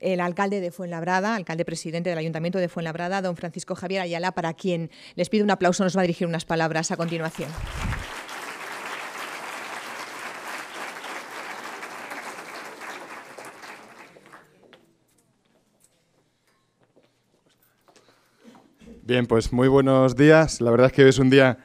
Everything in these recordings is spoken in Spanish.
el alcalde de Fuenlabrada, alcalde presidente del Ayuntamiento de Fuenlabrada, don Francisco Javier Ayala, para quien les pido un aplauso, nos va a dirigir unas palabras a continuación. Bien, pues muy buenos días. La verdad es que hoy es un día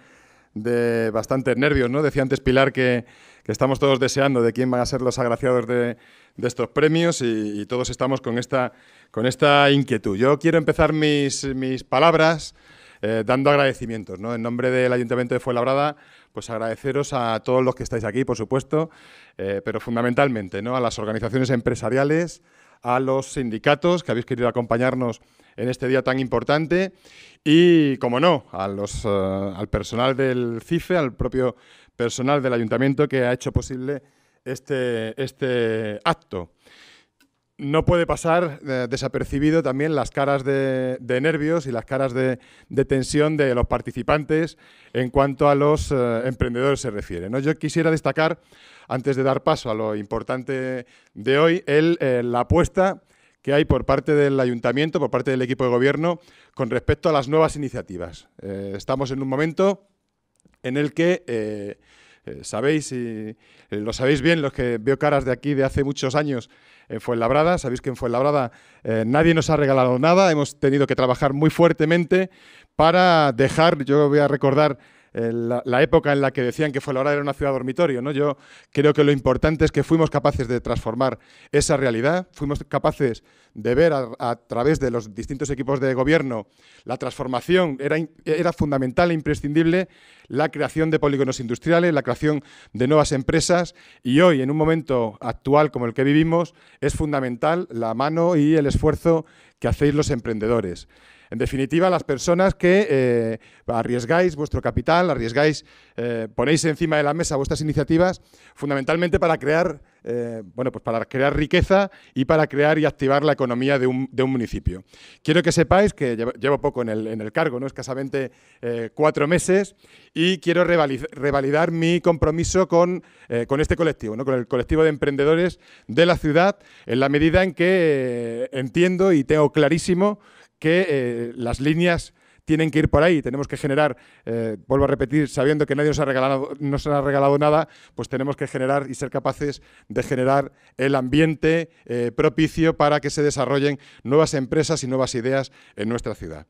de bastantes nervios, ¿no? Decía antes Pilar que, estamos todos deseando de quién van a ser los agraciados de, estos premios y, todos estamos con esta, con esta inquietud. Yo quiero empezar mis, palabras eh, dando agradecimientos, ¿no? En nombre del Ayuntamiento de Fuenlabrada, pues agradeceros a todos los que estáis aquí, por supuesto, eh, pero fundamentalmente, ¿no? A las organizaciones empresariales, a los sindicatos que habéis querido acompañarnos en este día tan importante y, como no, a los, eh, al personal del CIFE, al propio personal del ayuntamiento que ha hecho posible este, este acto no puede pasar eh, desapercibido también las caras de, nervios y las caras de, tensión de los participantes en cuanto a los eh, emprendedores se refiere. Yo quisiera destacar, antes de dar paso a lo importante de hoy, eh, la apuesta que hay por parte del ayuntamiento, por parte del equipo de gobierno, con respecto a las nuevas iniciativas. estamos en un momento en el que eh, sabéis, y eh, lo sabéis bien los que veo caras de aquí de hace muchos años en Fuenlabrada, sabéis que en Fuenlabrada eh, nadie nos ha regalado nada, hemos tenido que trabajar muy fuertemente para dejar, yo voy a recordar eh, la, época en la que decían que fue hora era una ciudad dormitorio. ¿no? Yo creo que lo importante es que fuimos capaces de transformar esa realidad, fuimos capaces de ver a, través de los distintos equipos de gobierno la transformación, era, era fundamental e imprescindible la creación de polígonos industriales, la creación de nuevas empresas y hoy, en un momento actual como el que vivimos, es fundamental la mano y el esfuerzo que hacéis los emprendedores. En definitiva, las personas que eh, arriesgáis vuestro capital, arriesgáis, eh, ponéis encima de la mesa vuestras iniciativas, fundamentalmente para crear, eh, bueno, pues para crear riqueza y para crear y activar la economía de un, municipio. Quiero que sepáis que llevo, poco en el, cargo, ¿no? escasamente cuatro meses, y quiero revalidar, mi compromiso con, este colectivo, ¿no? con el colectivo de emprendedores de la ciudad, en la medida en que entiendo y tengo clarísimo que eh, las líneas tienen que ir por ahí, tenemos que generar, eh, vuelvo a repetir, sabiendo que nadie nos ha, regalado, ha regalado nada, pues tenemos que generar y ser capaces de generar el ambiente eh, propicio para que se desarrollen nuevas empresas y nuevas ideas en nuestra ciudad.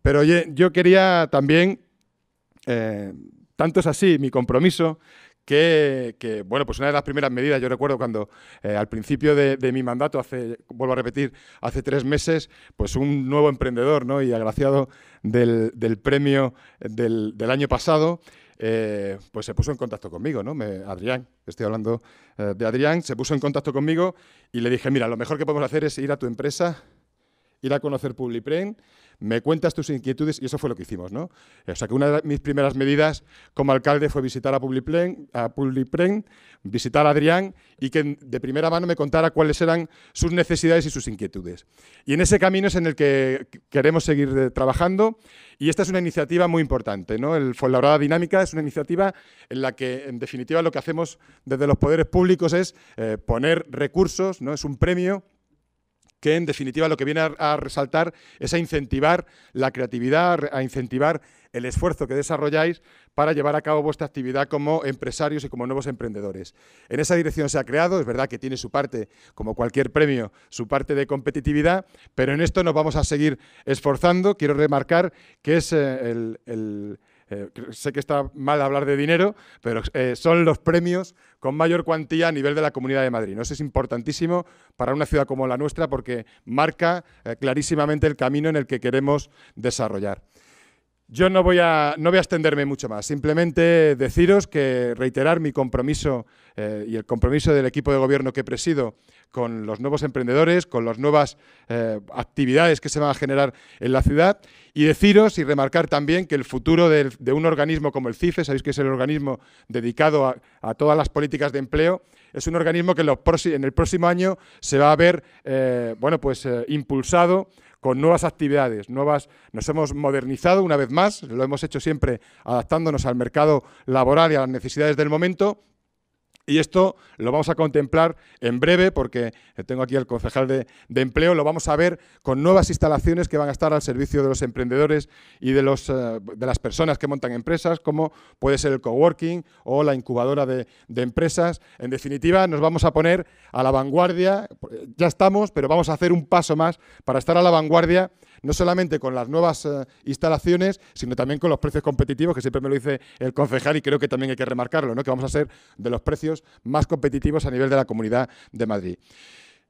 Pero yo quería también, tanto es así mi compromiso, que, bueno, pues una de las primeras medidas, yo recuerdo cuando eh, al principio de, mi mandato, vuelvo a repetir, hace tres meses, pues un nuevo emprendedor y agraciado del, premio del, año pasado, eh, pues se puso en contacto conmigo, ¿no? Adrián, estoy hablando eh, de Adrián, se puso en contacto conmigo y le dije, mira, lo mejor que podemos hacer es ir a tu empresa, ir a conocer PubliPrint me cuentas tus inquietudes y eso fue lo que hicimos. ¿no? O sea que una de mis primeras medidas como alcalde fue visitar a Publipren, a visitar a Adrián y que de primera mano me contara cuáles eran sus necesidades y sus inquietudes. Y en ese camino es en el que queremos seguir eh, trabajando y esta es una iniciativa muy importante. ¿no? El Fuenlabrada Dinámica es una iniciativa en la que en definitiva lo que hacemos desde los poderes públicos es eh, poner recursos, ¿no? es un premio que en definitiva lo que viene a, resaltar es a incentivar la creatividad, a incentivar el esfuerzo que desarrolláis para llevar a cabo vuestra actividad como empresarios y como nuevos emprendedores. En esa dirección se ha creado, es verdad que tiene su parte, como cualquier premio, su parte de competitividad, pero en esto nos vamos a seguir esforzando. Quiero remarcar que es eh, el eh, sé que está mal hablar de dinero, pero eh, son los premios con mayor cuantía a nivel de la Comunidad de Madrid. Eso es importantísimo para una ciudad como la nuestra porque marca eh, clarísimamente el camino en el que queremos desarrollar. Yo no voy, a, no voy a extenderme mucho más, simplemente deciros que reiterar mi compromiso eh, y el compromiso del equipo de gobierno que presido con los nuevos emprendedores, con las nuevas eh, actividades que se van a generar en la ciudad y deciros y remarcar también que el futuro de, un organismo como el CIFE, sabéis que es el organismo dedicado a, todas las políticas de empleo, es un organismo que en, los en el próximo año se va a ver eh, bueno, pues, impulsado con nuevas actividades, nuevas. Nos hemos modernizado una vez más, lo hemos hecho siempre adaptándonos al mercado laboral y a las necesidades del momento y esto lo vamos a contemplar en breve porque tengo aquí al concejal de, empleo, lo vamos a ver con nuevas instalaciones que van a estar al servicio de los emprendedores y de, eh, de las personas que montan empresas, como puede ser el coworking o la incubadora de, empresas. En definitiva, nos vamos a poner a la vanguardia, ya estamos, pero vamos a hacer un paso más para estar a la vanguardia no solamente con las nuevas eh, instalaciones, sino también con los precios competitivos, que siempre me lo dice el concejal y creo que también hay que remarcarlo, ¿no? que vamos a ser de los precios más competitivos a nivel de la Comunidad de Madrid.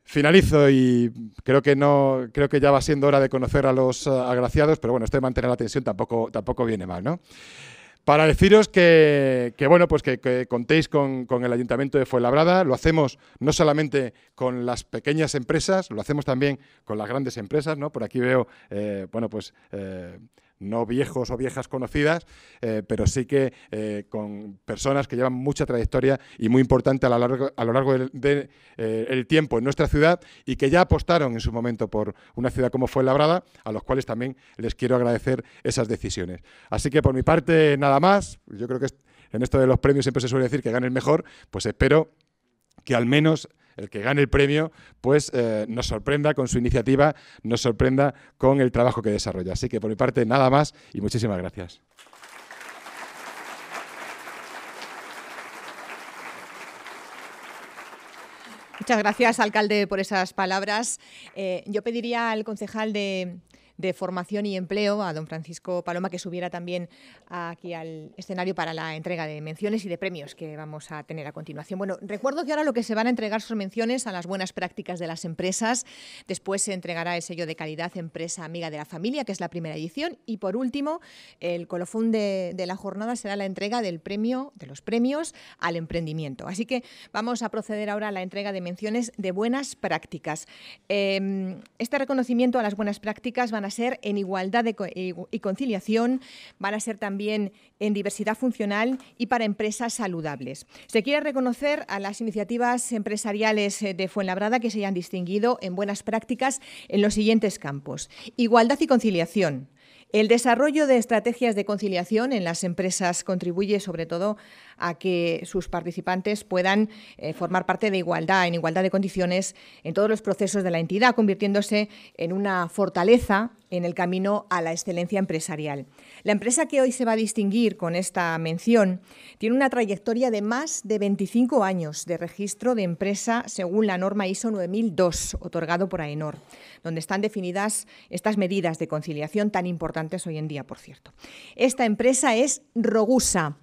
Finalizo y creo que no creo que ya va siendo hora de conocer a los eh, agraciados, pero bueno, esto de mantener la tensión tampoco, tampoco viene mal, Para deciros que, bueno, pues que, contéis con, el Ayuntamiento de Fuenlabrada, lo hacemos no solamente con las pequeñas empresas, lo hacemos también con las grandes empresas, ¿no? Por aquí veo, eh, bueno, pues eh, no viejos o viejas conocidas, eh, pero sí que eh, con personas que llevan mucha trayectoria y muy importante a lo largo, a lo largo del eh, tiempo en nuestra ciudad y que ya apostaron en su momento por una ciudad como fue Labrada, a los cuales también les quiero agradecer esas decisiones. Así que por mi parte, nada más. Yo creo que en esto de los premios siempre se suele decir que gane mejor, pues espero que al menos el que gane el premio, pues eh, nos sorprenda con su iniciativa, nos sorprenda con el trabajo que desarrolla. Así que por mi parte, nada más y muchísimas gracias. Muchas gracias, alcalde, por esas palabras. Eh, yo pediría al concejal de, de Formación y Empleo, a don Francisco Paloma, que subiera también aquí al escenario para la entrega de menciones y de premios que vamos a tener a continuación. Bueno, recuerdo que ahora lo que se van a entregar son menciones a las buenas prácticas de las empresas. Después se entregará el sello de calidad Empresa Amiga de la Familia, que es la primera edición. Y por último, el colofón de, la jornada será la entrega del premio, de los premios al emprendimiento. Así que vamos a proceder ahora a la entrega de menciones de buenas prácticas. Em, este reconocimiento a las buenas prácticas van a ser en igualdad eh, y conciliación, van a ser también en diversidad funcional y para empresas saludables. Se quiere reconocer a las iniciativas empresariales eh, de Fuenlabrada que se hayan distinguido en buenas prácticas en los siguientes campos. Igualdad y conciliación. El desarrollo de estrategias de conciliación en las empresas contribuye sobre todo a que sus participantes puedan eh, formar parte de igualdad, en igualdad de condiciones, en todos los procesos de la entidad, convirtiéndose en una fortaleza en el camino a la excelencia empresarial. La empresa que hoy se va a distinguir con esta mención tiene una trayectoria de más de 25 años de registro de empresa según la norma ISO 9002, otorgado por AENOR, donde están definidas estas medidas de conciliación tan importantes hoy en día, por cierto. Esta empresa es Rogusa.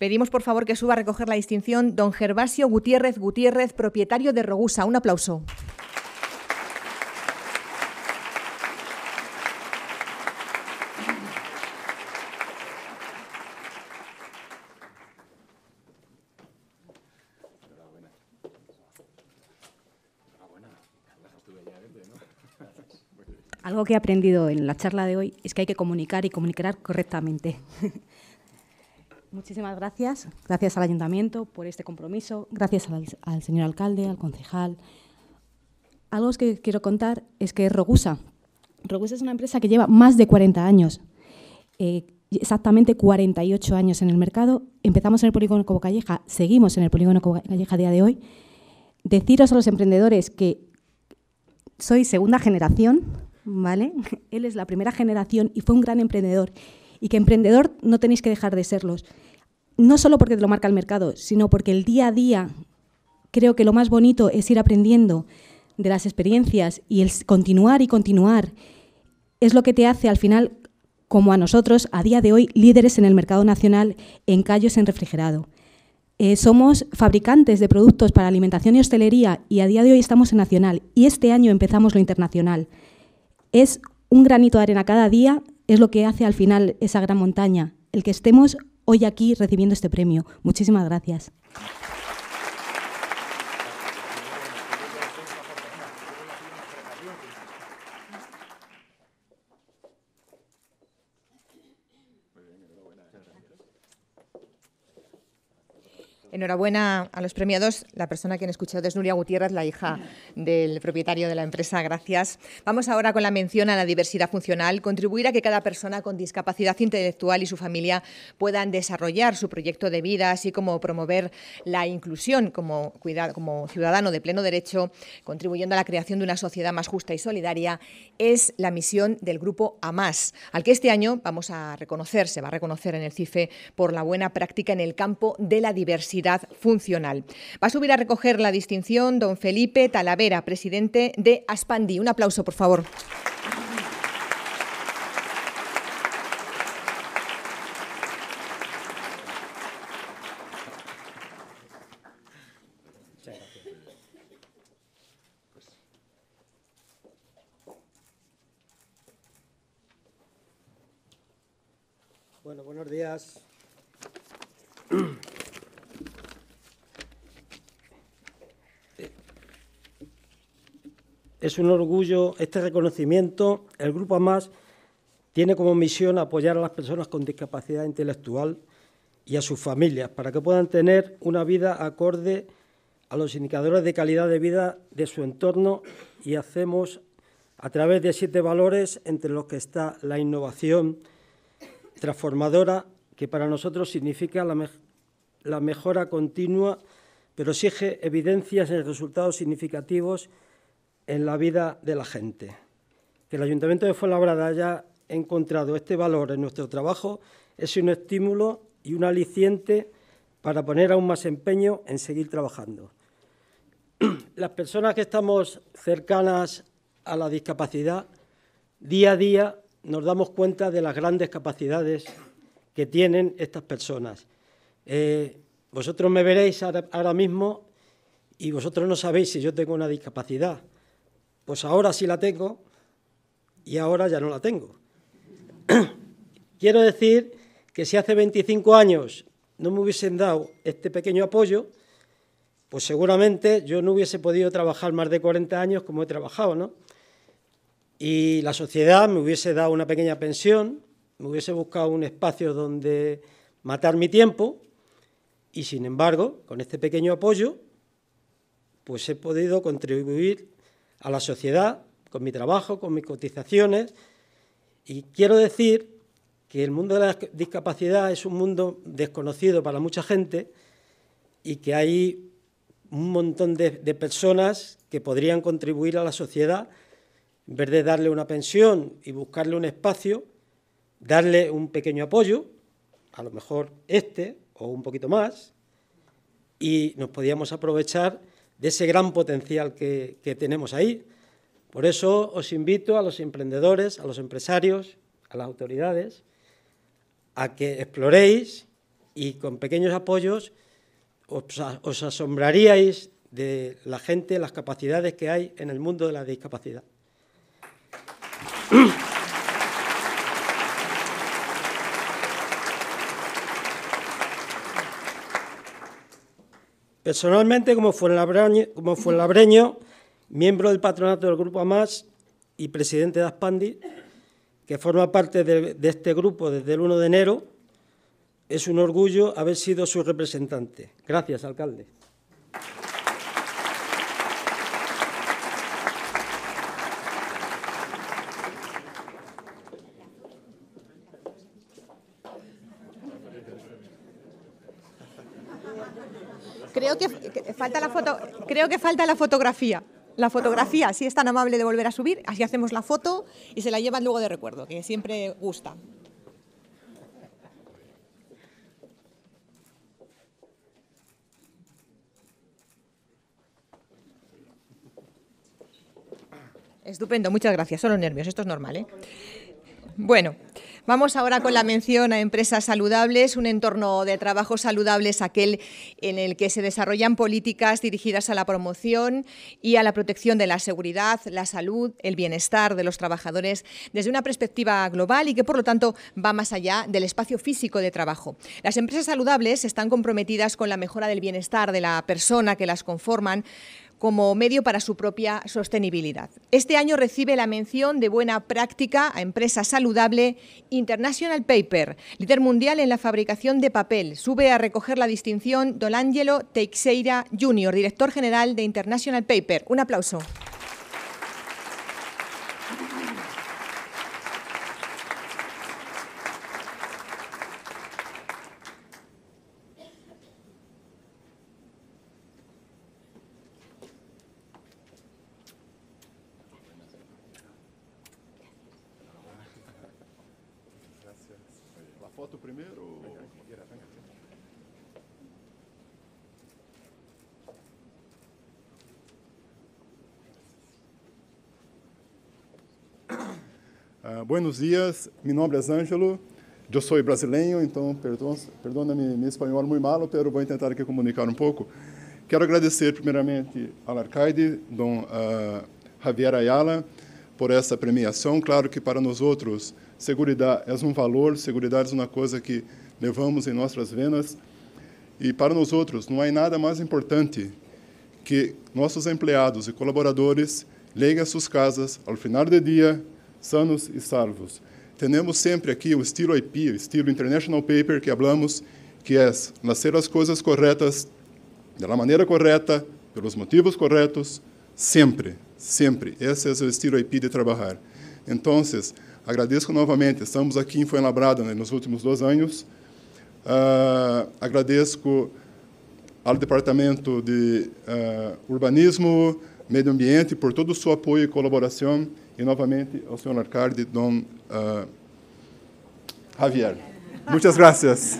Pedimos por favor que suba a recoger la distinción don Gervasio Gutiérrez Gutiérrez, propietario de Rogusa. Un aplauso. Algo que he aprendido en la charla de hoy es que hay que comunicar y comunicar correctamente. Muchísimas gracias. Gracias al ayuntamiento por este compromiso. Gracias al, señor alcalde, al concejal. Algo que quiero contar es que Rogusa. Rogusa es una empresa que lleva más de 40 años. Eh, exactamente 48 años en el mercado. Empezamos en el polígono Cobo Calleja, seguimos en el polígono Cobo Calleja a día de hoy. Deciros a los emprendedores que soy segunda generación, ¿vale? Él es la primera generación y fue un gran emprendedor y que emprendedor no tenéis que dejar de serlos. No solo porque te lo marca el mercado, sino porque el día a día creo que lo más bonito es ir aprendiendo de las experiencias y el continuar y continuar es lo que te hace al final, como a nosotros, a día de hoy, líderes en el mercado nacional en callos en refrigerado. Eh, somos fabricantes de productos para alimentación y hostelería y a día de hoy estamos en nacional y este año empezamos lo internacional. Es un granito de arena cada día es lo que hace al final esa gran montaña, el que estemos hoy aquí recibiendo este premio. Muchísimas gracias. Enhorabuena a los premiados. La persona que han escuchado es Nuria Gutiérrez, la hija del propietario de la empresa. Gracias. Vamos ahora con la mención a la diversidad funcional. Contribuir a que cada persona con discapacidad intelectual y su familia puedan desarrollar su proyecto de vida, así como promover la inclusión como, como ciudadano de pleno derecho, contribuyendo a la creación de una sociedad más justa y solidaria, es la misión del grupo AMAS, al que este año vamos a reconocer, se va a reconocer en el CIFE por la buena práctica en el campo de la diversidad funcional. Va a subir a recoger la distinción don Felipe Talavera, presidente de Aspandi. Un aplauso, por favor. Bueno, buenos días. Es un orgullo este reconocimiento. El Grupo AMAS tiene como misión apoyar a las personas con discapacidad intelectual y a sus familias para que puedan tener una vida acorde a los indicadores de calidad de vida de su entorno y hacemos a través de siete valores entre los que está la innovación transformadora, que para nosotros significa la, mejora continua, pero exige evidencias en resultados significativos en la vida de la gente. Que el Ayuntamiento de Fuenlabrada haya encontrado este valor en nuestro trabajo es un estímulo y un aliciente para poner aún más empeño en seguir trabajando. Las personas que estamos cercanas a la discapacidad, día a día nos damos cuenta de las grandes capacidades que tienen estas personas. Eh, vosotros me veréis ahora mismo y vosotros no sabéis si yo tengo una discapacidad, pues ahora sí la tengo y ahora ya no la tengo. Quiero decir que si hace 25 años no me hubiesen dado este pequeño apoyo, pues seguramente yo no hubiese podido trabajar más de 40 años como he trabajado, ¿no? Y la sociedad me hubiese dado una pequeña pensión, me hubiese buscado un espacio donde matar mi tiempo y sin embargo, con este pequeño apoyo, pues he podido contribuir a la sociedad, con mi trabajo, con mis cotizaciones. Y quiero decir que el mundo de la discapacidad es un mundo desconocido para mucha gente y que hay un montón de, personas que podrían contribuir a la sociedad en vez de darle una pensión y buscarle un espacio, darle un pequeño apoyo, a lo mejor este o un poquito más, y nos podíamos aprovechar de ese gran potencial que, tenemos ahí. Por eso os invito a los emprendedores, a los empresarios, a las autoridades, a que exploréis y con pequeños apoyos os, os, asombraríais de la gente, las capacidades que hay en el mundo de la discapacidad. Personalmente, como fuenlabreño, como labreño, miembro del patronato del Grupo AMAS y presidente de Aspandi, que forma parte de, de este grupo desde el 1 de enero, es un orgullo haber sido su representante. Gracias, alcalde. Creo que, falta la foto, creo que falta la fotografía la fotografía, si es tan amable de volver a subir, así hacemos la foto y se la llevan luego de recuerdo, que siempre gusta. Estupendo, muchas gracias. Son los nervios, esto es normal. ¿eh? Bueno. Vamos ahora con la mención a empresas saludables. Un entorno de trabajo saludable es aquel en el que se desarrollan políticas dirigidas a la promoción y a la protección de la seguridad, la salud, el bienestar de los trabajadores desde una perspectiva global y que, por lo tanto, va más allá del espacio físico de trabajo. Las empresas saludables están comprometidas con la mejora del bienestar de la persona que las conforman como medio para su propia sostenibilidad. Este año recibe la mención de buena práctica a empresa saludable International Paper, líder mundial en la fabricación de papel. Sube a recoger la distinción Dolangelo Teixeira Jr., director general de International Paper. Un aplauso. Buenos dias, meu nome é Ângelo, eu sou brasileiro, então perdona-me meu espanhol é muito malo, mas vou tentar aqui comunicar um pouco. Quero agradecer primeiramente ao Arcaide, Dom uh, Javier Ayala, por essa premiação. Claro que para nós outros, segurança é um valor, segurança é uma coisa que levamos em nossas venas. E para nós outros, não há nada mais importante que nossos empregados e colaboradores liguem às suas casas ao final do dia sanos e salvos. Temos sempre aqui o estilo IP, o estilo International Paper que falamos, que é nascer as coisas corretas, da maneira correta, pelos motivos corretos, sempre, sempre. Esse é o estilo IP de trabalhar. Então, agradeço novamente. Estamos aqui em Fuenlabrada né, nos últimos dois anos. Uh, agradeço ao Departamento de uh, Urbanismo, Meio Ambiente por todo o seu apoio e colaboração e, novamente, ao senhor Arcade, Dom uh, Javier. Muitas graças.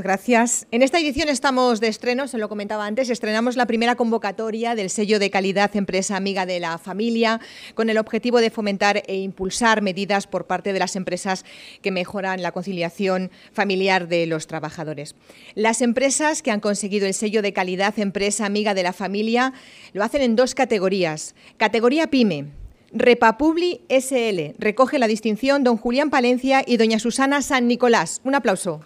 gracias. En esta edición estamos de estreno, se lo comentaba antes, estrenamos la primera convocatoria del sello de calidad Empresa Amiga de la Familia, con el objetivo de fomentar e impulsar medidas por parte de las empresas que mejoran la conciliación familiar de los trabajadores. Las empresas que han conseguido el sello de calidad Empresa Amiga de la Familia lo hacen en dos categorías. Categoría PYME, Repapubli SL. Recoge la distinción don Julián Palencia y doña Susana San Nicolás. Un aplauso.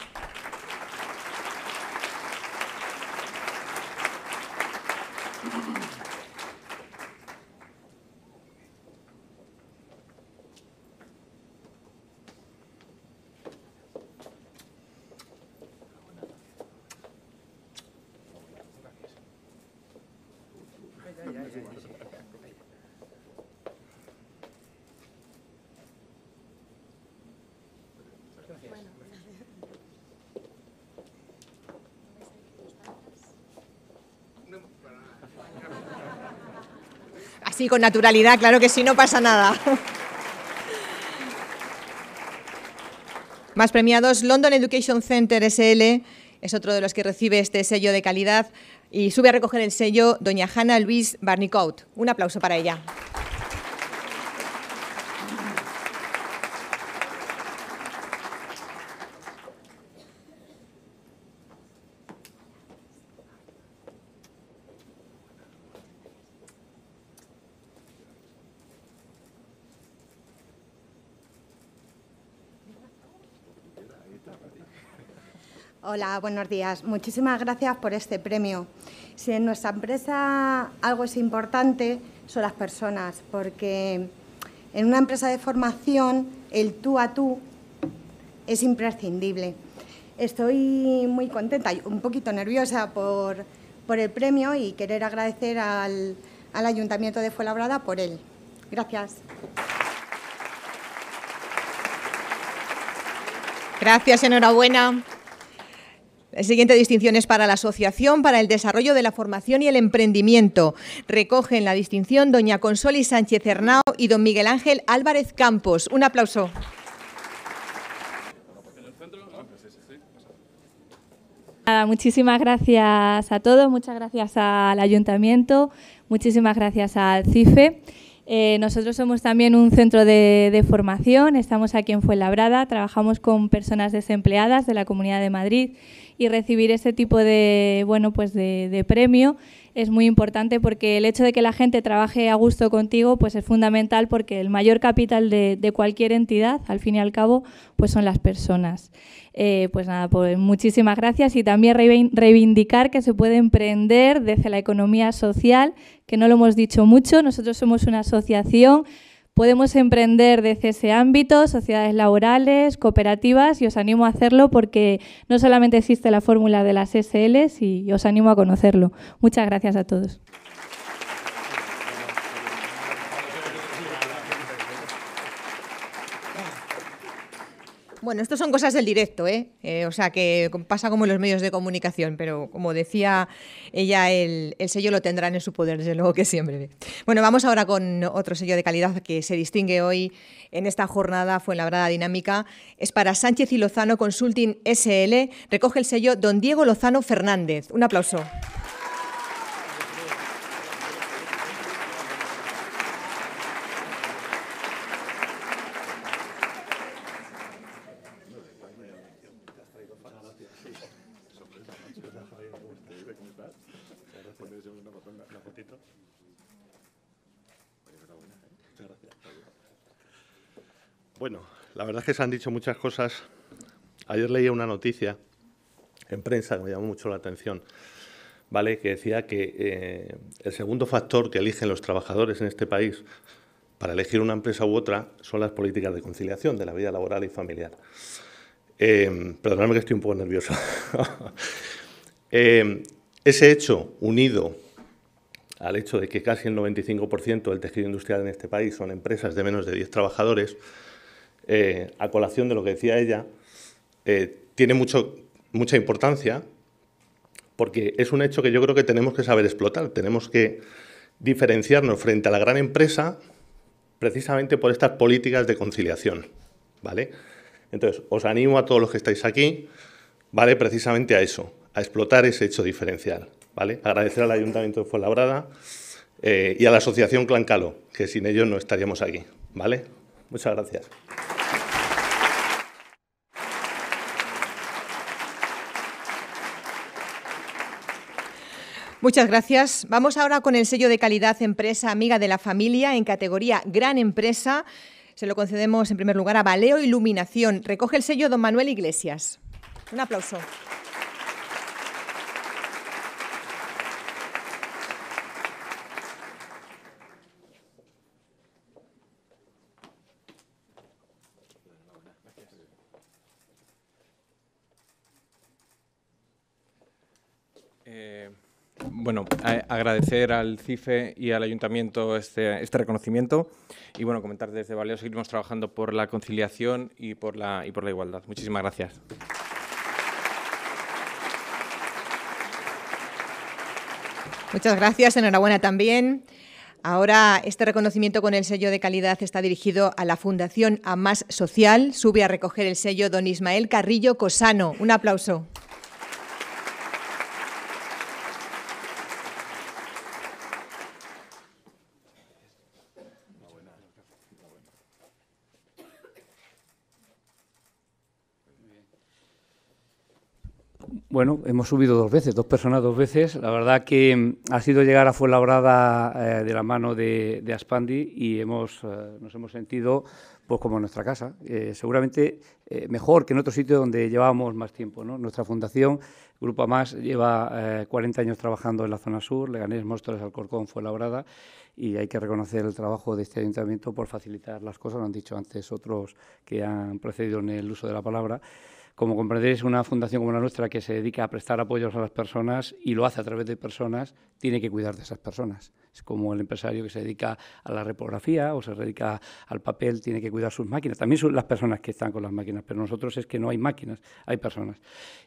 con naturalidad, claro que sí, no pasa nada. Más premiados, London Education Center SL es otro de los que recibe este sello de calidad y sube a recoger el sello doña Hannah Luis Barnicout. Un aplauso para ella. Hola, buenos días. Muchísimas gracias por este premio. Si en nuestra empresa algo es importante, son las personas, porque en una empresa de formación el tú a tú es imprescindible. Estoy muy contenta, un poquito nerviosa por, el premio y querer agradecer al, al Ayuntamiento de Fuenlabrada por él. Gracias. Gracias, enhorabuena. La siguiente distinción es para la Asociación para el Desarrollo de la Formación y el Emprendimiento. Recogen la distinción doña Consoli Sánchez Hernao y don Miguel Ángel Álvarez Campos. Un aplauso. muchísimas gracias a todos, muchas gracias al ayuntamiento, muchísimas gracias al CIFE. Eh, nosotros somos también un centro de, de, formación, estamos aquí en Fuenlabrada, trabajamos con personas desempleadas de la Comunidad de Madrid y recibir este tipo de, bueno, pues de, premio es muy importante porque el hecho de que la gente trabaje a gusto contigo pues es fundamental porque el mayor capital de, cualquier entidad, al fin y al cabo, pues son las personas. Eh, pues nada, pues muchísimas gracias y también reivindicar que se puede emprender desde la economía social, que no lo hemos dicho mucho, nosotros somos una asociación Podemos emprender desde ese ámbito, sociedades laborales, cooperativas, y os animo a hacerlo porque no solamente existe la fórmula de las SLs y os animo a conocerlo. Muchas gracias a todos. Bueno, esto son cosas del directo, ¿eh? eh o sea, que pasa como en los medios de comunicación, pero como decía ella, el, sello lo tendrán en su poder, desde luego que siempre. Bueno, vamos ahora con otro sello de calidad que se distingue hoy en esta jornada fue brada Dinámica. Es para Sánchez y Lozano Consulting SL. Recoge el sello Don Diego Lozano Fernández. Un aplauso. Bueno, la verdad es que se han dicho muchas cosas. Ayer leía una noticia en prensa que me llamó mucho la atención, ¿vale? Que decía que eh, el segundo factor que eligen los trabajadores en este país para elegir una empresa u otra son las políticas de conciliación de la vida laboral y familiar. Eh, perdonadme que estoy un poco nervioso. Eh, ese hecho, unido al hecho de que casi el 95% del tejido industrial en este país son empresas de menos de 10 trabajadores, eh, a colación de lo que decía ella, eh, tiene mucha importancia porque es un hecho que yo creo que tenemos que saber explotar. Tenemos que diferenciarnos frente a la gran empresa precisamente por estas políticas de conciliación, ¿vale? Entonces, os animo a todos los que estáis aquí, ¿vale? Precisamente a eso, a explotar ese hecho diferencial, ¿vale? Agradecer al Ayuntamiento de Fuenlabrada eh, y a la Asociación Calo, que sin ellos no estaríamos aquí, ¿vale? Muchas gracias. Muchas gracias. Vamos ahora con el sello de calidad Empresa Amiga de la Familia en categoría Gran Empresa. Se lo concedemos en primer lugar a Valeo Iluminación. Recoge el sello don Manuel Iglesias. Un aplauso. agradecer al CIFE y al Ayuntamiento este, este reconocimiento y, bueno, comentar desde Valeo seguimos trabajando por la conciliación y por la, y por la igualdad. Muchísimas gracias. Muchas gracias, enhorabuena también. Ahora, este reconocimiento con el sello de calidad está dirigido a la Fundación A Más Social. Sube a recoger el sello don Ismael Carrillo Cosano. Un aplauso. Bueno, hemos subido dos veces, dos personas dos veces. La verdad que mm, ha sido llegar a Fuenlabrada eh, de la mano de, Aspandi y hemos, eh, nos hemos sentido pues, como en nuestra casa. Eh, seguramente mejor que en otro sitio donde llevábamos más tiempo. Nuestra fundación, Grupo más lleva 40 años trabajando en la zona sur, Leganés, Móstoles, Alcorcón, Fuenlabrada y hay que reconocer el trabajo de este ayuntamiento por facilitar las cosas, lo han dicho antes otros que han precedido en el uso de la palabra. Como comprenderéis, una fundación como la nuestra que se dedica a prestar apoyos a las personas y lo hace a través de personas, tiene que cuidar de esas personas. Es como el empresario que se dedica a la reprografía o se dedica al papel, tiene que cuidar sus máquinas. También son las personas que están con las máquinas, pero nosotros es que no hay máquinas, hay personas.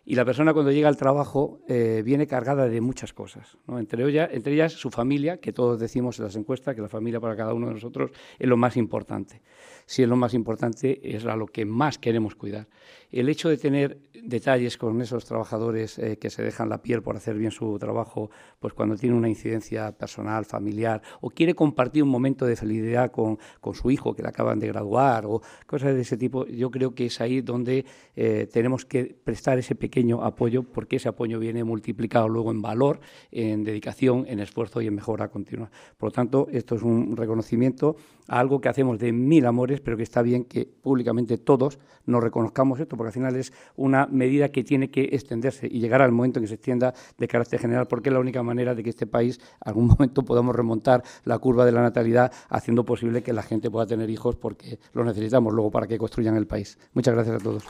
Y la persona cuando llega al trabajo eh, viene cargada de muchas cosas, ¿no? entre, ellas, entre ellas su familia, que todos decimos en las encuestas que la familia para cada uno de nosotros es lo más importante. Si es lo más importante, es a lo que más queremos cuidar. El hecho de tener detalles con esos trabajadores eh, que se dejan la piel por hacer bien su trabajo, pues cuando tiene una incidencia personal, familiar, o quiere compartir un momento de felicidad con, con su hijo que le acaban de graduar, o cosas de ese tipo, yo creo que es ahí donde eh, tenemos que prestar ese pequeño apoyo, porque ese apoyo viene multiplicado luego en valor, en dedicación, en esfuerzo y en mejora continua. Por lo tanto, esto es un reconocimiento a algo que hacemos de mil amores, pero que está bien que públicamente todos nos reconozcamos esto, porque al final es una medida que tiene que extenderse y llegar al momento en que se extienda de carácter general, porque es la única manera de que este país algún momento podamos remontar la curva de la natalidad, haciendo posible que la gente pueda tener hijos porque los necesitamos luego para que construyan el país. Muchas gracias a todos.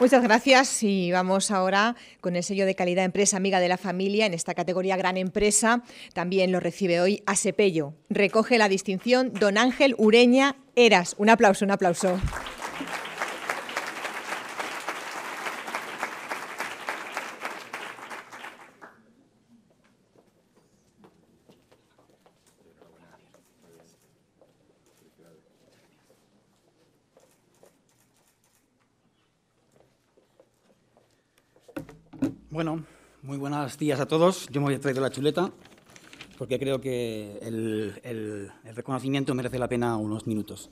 Muchas gracias y vamos ahora con el sello de calidad empresa amiga de la familia en esta categoría gran empresa. También lo recibe hoy Asepello. Recoge la distinción don Ángel Ureña Eras. Un aplauso, un aplauso. Bueno, muy buenas días a todos. Yo me voy a traído la chuleta porque creo que el, reconocimiento merece la pena unos minutos.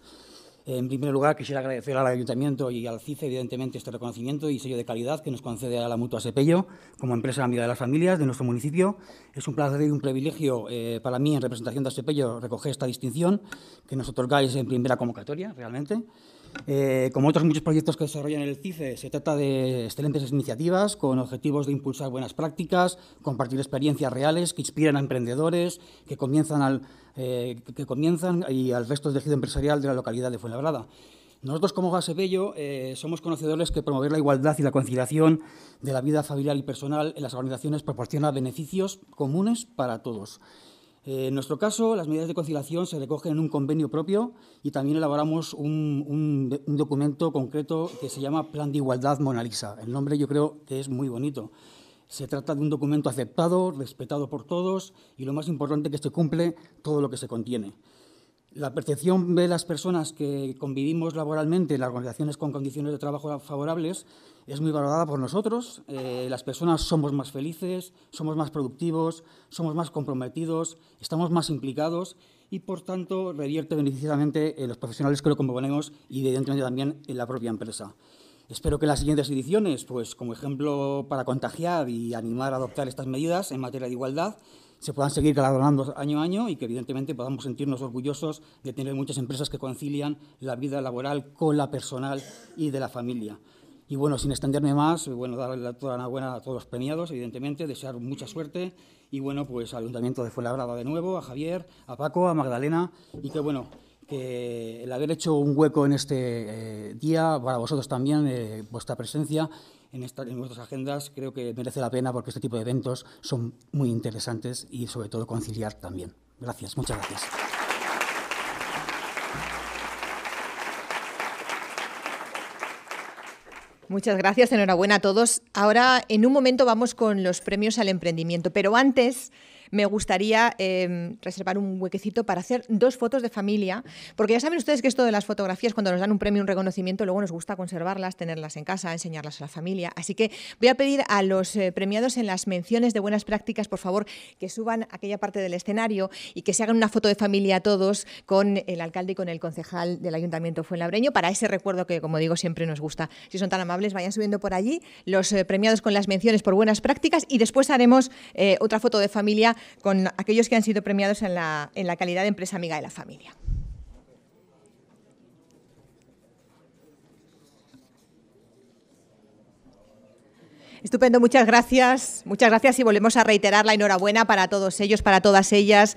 En primer lugar, quisiera agradecer al Ayuntamiento y al CICE, evidentemente, este reconocimiento y sello de calidad que nos concede a la Mutua Sepello como empresa amiga de las familias de nuestro municipio. Es un placer y un privilegio eh, para mí, en representación de Sepello, recoger esta distinción que nos otorgáis en primera convocatoria, realmente. Eh, como otros muchos proyectos que desarrollan el CIFE, se trata de excelentes iniciativas con objetivos de impulsar buenas prácticas, compartir experiencias reales que inspiran a emprendedores que comienzan, eh, que comienzan y al resto del tejido empresarial de la localidad de Fuenlabrada. Nosotros como Gasebello eh, somos conocedores que promover la igualdad y la conciliación de la vida familiar y personal en las organizaciones proporciona beneficios comunes para todos. Eh, en nuestro caso, las medidas de conciliación se recogen en un convenio propio y también elaboramos un, documento concreto que se llama Plan de Igualdad Mona Lisa. El nombre yo creo que es muy bonito. Se trata de un documento aceptado, respetado por todos y lo más importante que se cumple todo lo que se contiene la percepción de las personas que convivimos laboralmente en las organizaciones con condiciones de trabajo favorables es muy valorada por nosotros. Eh, las personas somos más felices, somos más productivos, somos más comprometidos, estamos más implicados y, por tanto, revierte beneficiosamente en los profesionales que lo componemos y, evidentemente, también en la propia empresa. Espero que en las siguientes ediciones, pues como ejemplo para contagiar y animar a adoptar estas medidas en materia de igualdad, se puedan seguir galardonando año a año y que evidentemente podamos sentirnos orgullosos de tener muchas empresas que concilian la vida laboral con la personal y de la familia. Y bueno, sin extenderme más, bueno, darle toda la buena a todos los premiados, evidentemente, desear mucha suerte y bueno, pues al Ayuntamiento de Fuenlabrada de nuevo, a Javier, a Paco, a Magdalena y que bueno, que el haber hecho un hueco en este eh, día, para vosotros también, eh, vuestra presencia en, esta, en vuestras agendas. Creo que merece la pena porque este tipo de eventos son muy interesantes y sobre todo conciliar también. Gracias, muchas gracias. Muchas gracias, enhorabuena a todos. Ahora, en un momento, vamos con los premios al emprendimiento, pero antes me gustaría em, reservar un huequecito para hacer dos fotos de familia, porque ya saben ustedes que esto de las fotografías, cuando nos dan un premio, un reconocimiento, luego nos gusta conservarlas, tenerlas en casa, enseñarlas a la familia. Así que voy a pedir a los eh, premiados en las menciones de buenas prácticas, por favor, que suban aquella parte del escenario y que se hagan una foto de familia a todos con el alcalde y con el concejal del Ayuntamiento Fuenlabreño para ese recuerdo que, como digo, siempre nos gusta. Si son tan amables, vayan subiendo por allí los eh, premiados con las menciones por buenas prácticas y después haremos eh, otra foto de familia con aquellos que han sido premiados en la, en la calidad de empresa amiga de la familia. Estupendo, muchas gracias. Muchas gracias y volvemos a reiterar la enhorabuena para todos ellos, para todas ellas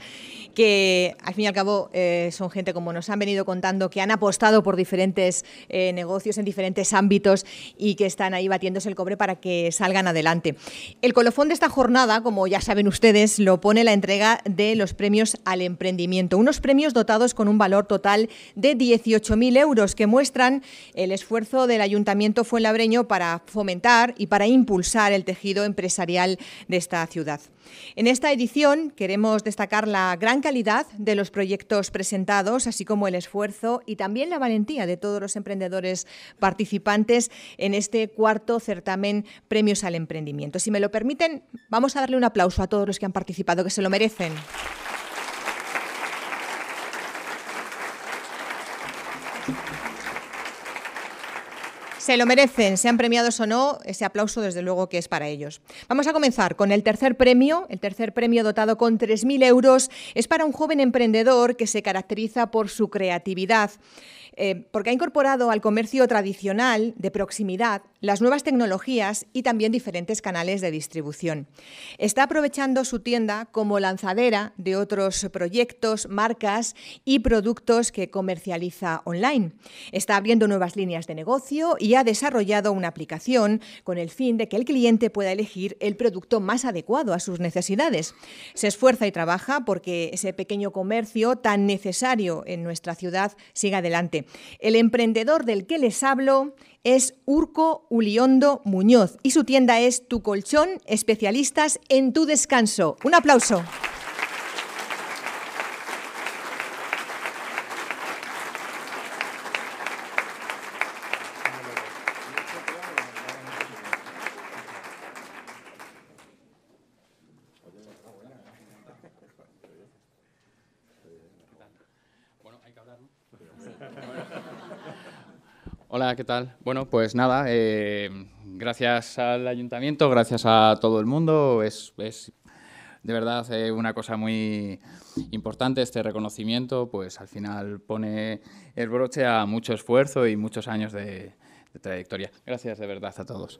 que al fin y al cabo eh, son gente, como nos han venido contando, que han apostado por diferentes eh, negocios en diferentes ámbitos y que están ahí batiéndose el cobre para que salgan adelante. El colofón de esta jornada, como ya saben ustedes, lo pone la entrega de los premios al emprendimiento, unos premios dotados con un valor total de 18.000 euros que muestran el esfuerzo del Ayuntamiento Fuenlabreño para fomentar y para impulsar el tejido empresarial de esta ciudad. En esta edición queremos destacar la gran calidad calidad de los proyectos presentados, así como el esfuerzo y también la valentía de todos los emprendedores participantes en este cuarto certamen Premios al Emprendimiento. Si me lo permiten, vamos a darle un aplauso a todos los que han participado, que se lo merecen. Se lo merecen, sean premiados o no, ese aplauso desde luego que es para ellos. Vamos a comenzar con el tercer premio. El tercer premio dotado con 3.000 euros es para un joven emprendedor que se caracteriza por su creatividad. Eh, porque ha incorporado al comercio tradicional de proximidad las nuevas tecnologías y también diferentes canales de distribución. Está aprovechando su tienda como lanzadera de otros proyectos, marcas y productos que comercializa online. Está abriendo nuevas líneas de negocio y ha desarrollado una aplicación con el fin de que el cliente pueda elegir el producto más adecuado a sus necesidades. Se esfuerza y trabaja porque ese pequeño comercio tan necesario en nuestra ciudad siga adelante. El emprendedor del que les hablo es Urco Uliondo Muñoz y su tienda es Tu Colchón, especialistas en tu descanso. Un aplauso. ¿qué tal? Bueno, pues nada, eh, gracias al ayuntamiento, gracias a todo el mundo. Es, de verdad eh, una cosa muy importante este reconocimiento, pues al final pone el broche a mucho esfuerzo y muchos años de trayectoria. Gracias de verdad a todos.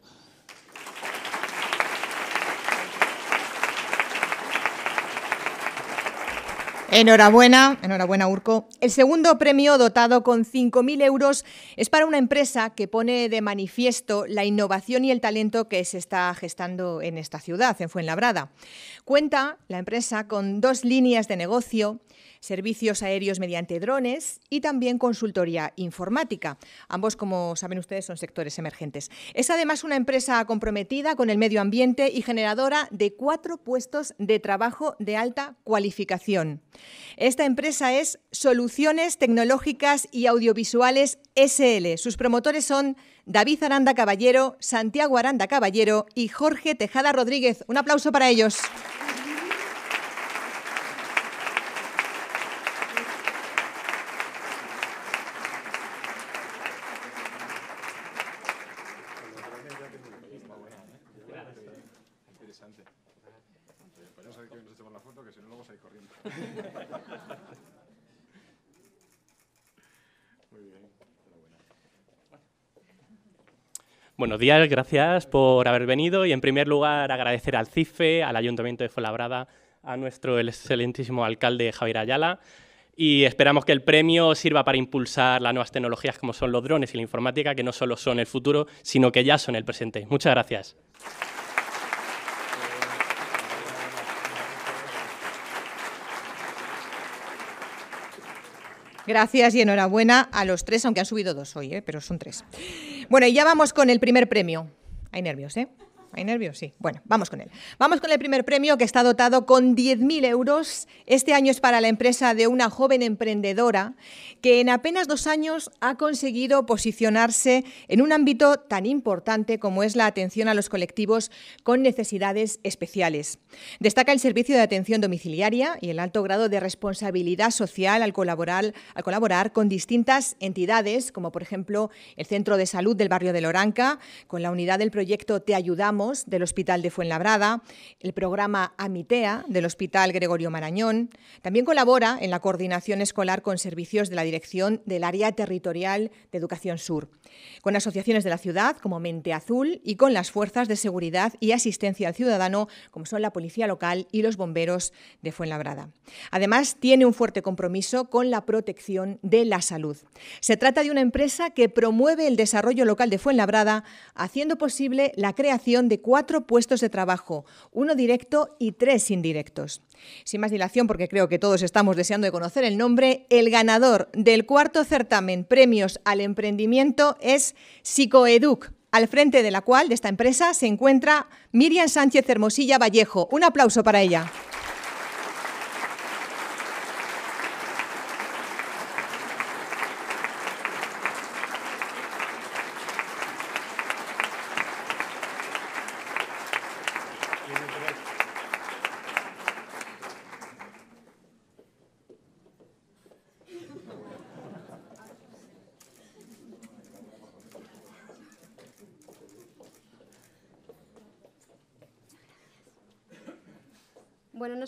Enhorabuena, enhorabuena Urco. El segundo premio, dotado con 5.000 euros, es para una empresa que pone de manifiesto la innovación y el talento que se está gestando en esta ciudad, en Fuenlabrada. Cuenta la empresa con dos líneas de negocio servicios aéreos mediante drones y también consultoría informática. Ambos, como saben ustedes, son sectores emergentes. Es además una empresa comprometida con el medio ambiente y generadora de cuatro puestos de trabajo de alta cualificación. Esta empresa es Soluciones Tecnológicas y Audiovisuales SL. Sus promotores son David Aranda Caballero, Santiago Aranda Caballero y Jorge Tejada Rodríguez. Un aplauso para ellos. Buenos días, gracias por haber venido y en primer lugar agradecer al CIFE, al Ayuntamiento de Fuenlabrada, a nuestro excelentísimo alcalde Javier Ayala y esperamos que el premio sirva para impulsar las nuevas tecnologías como son los drones y la informática, que no solo son el futuro, sino que ya son el presente. Muchas gracias. Gracias y enhorabuena a los tres, aunque han subido dos hoy, ¿eh? pero son tres. Bueno, y ya vamos con el primer premio. Hay nervios, ¿eh? ¿Hay nervios? Sí. Bueno, vamos con él. Vamos con el primer premio que está dotado con 10.000 euros. Este año es para la empresa de una joven emprendedora que en apenas dos años ha conseguido posicionarse en un ámbito tan importante como es la atención a los colectivos con necesidades especiales. Destaca el servicio de atención domiciliaria y el alto grado de responsabilidad social al colaborar, al colaborar con distintas entidades, como por ejemplo el Centro de Salud del Barrio de Loranca, con la unidad del proyecto Te Ayudamos del Hospital de Fuenlabrada, el programa Amitea del Hospital Gregorio Marañón. También colabora en la coordinación escolar con servicios de la Dirección del Área Territorial de Educación Sur, con asociaciones de la ciudad como Mente Azul y con las fuerzas de seguridad y asistencia al ciudadano como son la Policía Local y los bomberos de Fuenlabrada. Además, tiene un fuerte compromiso con la protección de la salud. Se trata de una empresa que promueve el desarrollo local de Fuenlabrada, haciendo posible la creación de cuatro puestos de trabajo, uno directo y tres indirectos. Sin más dilación, porque creo que todos estamos deseando de conocer el nombre, el ganador del cuarto certamen Premios al Emprendimiento es Psicoeduc, al frente de la cual, de esta empresa, se encuentra Miriam Sánchez Hermosilla Vallejo. Un aplauso para ella.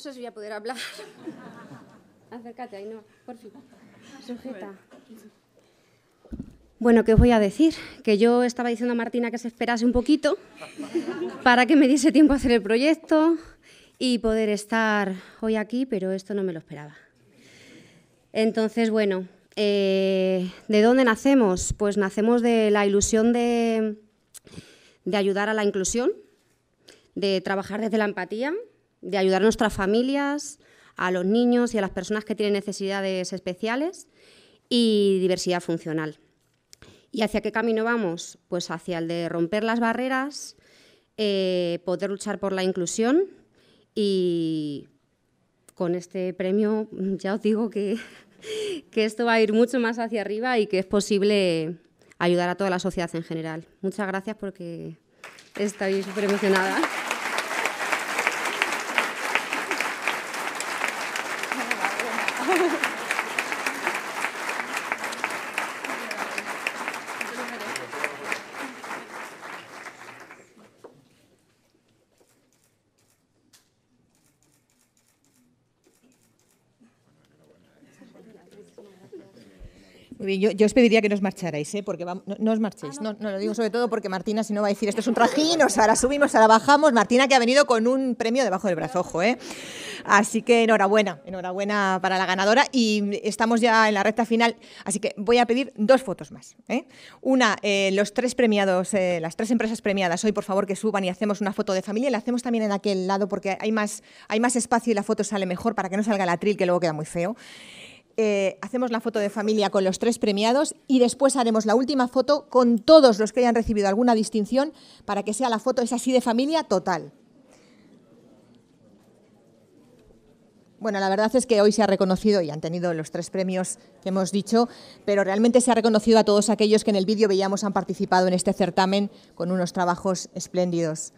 No sé si voy a poder hablar. Acércate, ahí no, por fin. Sujeta. Bueno, ¿qué os voy a decir? Que yo estaba diciendo a Martina que se esperase un poquito para que me diese tiempo a hacer el proyecto y poder estar hoy aquí, pero esto no me lo esperaba. Entonces, bueno, eh, ¿de dónde nacemos? Pues nacemos de la ilusión de ayudar a la inclusión, de trabajar desde la empatía de ayudar a nuestras familias, a los niños y a las personas que tienen necesidades especiales y diversidad funcional. ¿Y hacia qué camino vamos? Pues hacia el de romper las barreras, eh, poder luchar por la inclusión y con este premio ya os digo que, que esto va a ir mucho más hacia arriba y que es posible ayudar a toda la sociedad en general. Muchas gracias porque estoy súper emocionada. Yo, os pediría que nos os marcharais, ¿eh? porque no, os marchéis. Ah, no. lo digo sobre todo porque Martina, si no, va a decir esto es un trajín, o sea, subimos, ahora bajamos. Martina, que ha venido con un premio debajo del brazo, ¿eh? Así que enhorabuena, enhorabuena para la ganadora. Y estamos ya en la recta final, así que voy a pedir dos fotos más. ¿eh? Una, eh, los tres premiados, las tres empresas premiadas hoy, por favor, que suban y hacemos una foto de familia. Y la hacemos también en aquel lado porque hay más, hay más espacio y la foto sale mejor para que no salga la tril, que luego queda muy feo. Eh, hacemos la foto de familia con los tres premiados y después haremos la última foto con todos los que hayan recibido alguna distinción para que sea la foto, es así de familia total. Bueno, la verdad es que hoy se ha reconocido y han tenido los tres premios que hemos dicho, pero realmente se ha reconocido a todos aquellos que en el vídeo veíamos han participado en este certamen con unos trabajos espléndidos.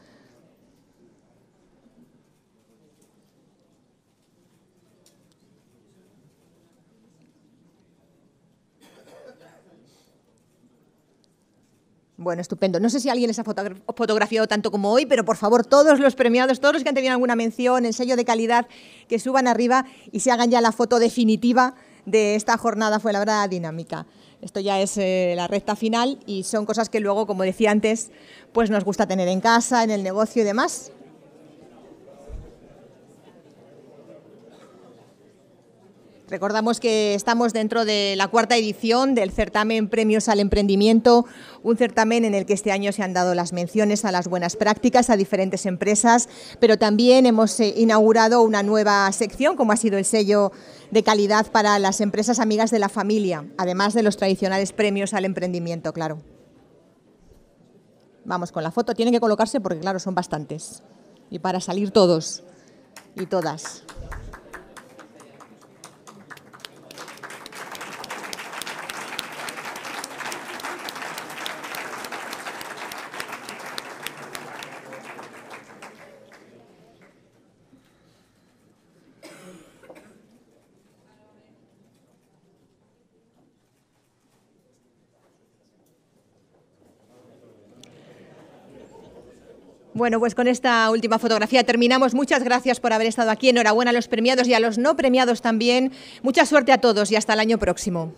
Bueno, estupendo. No sé si alguien les ha fotografiado tanto como hoy, pero por favor, todos los premiados, todos los que han tenido alguna mención, el sello de calidad, que suban arriba y se hagan ya la foto definitiva de esta jornada fue la verdad dinámica. Esto ya es eh, la recta final y son cosas que luego, como decía antes, pues nos gusta tener en casa, en el negocio y demás. Recordamos que estamos dentro de la cuarta edición del certamen Premios al Emprendimiento, un certamen en el que este año se han dado las menciones a las buenas prácticas a diferentes empresas, pero también hemos eh, inaugurado una nueva sección, como ha sido el sello de calidad para las empresas amigas de la familia, además de los tradicionales premios al emprendimiento, claro. Vamos con la foto, tienen que colocarse porque claro, son bastantes. Y para salir todos y todas. Bueno, pues con esta última fotografía terminamos. Muchas gracias por haber estado aquí. Enhorabuena a los premiados y a los no premiados también. Mucha suerte a todos y hasta el año próximo.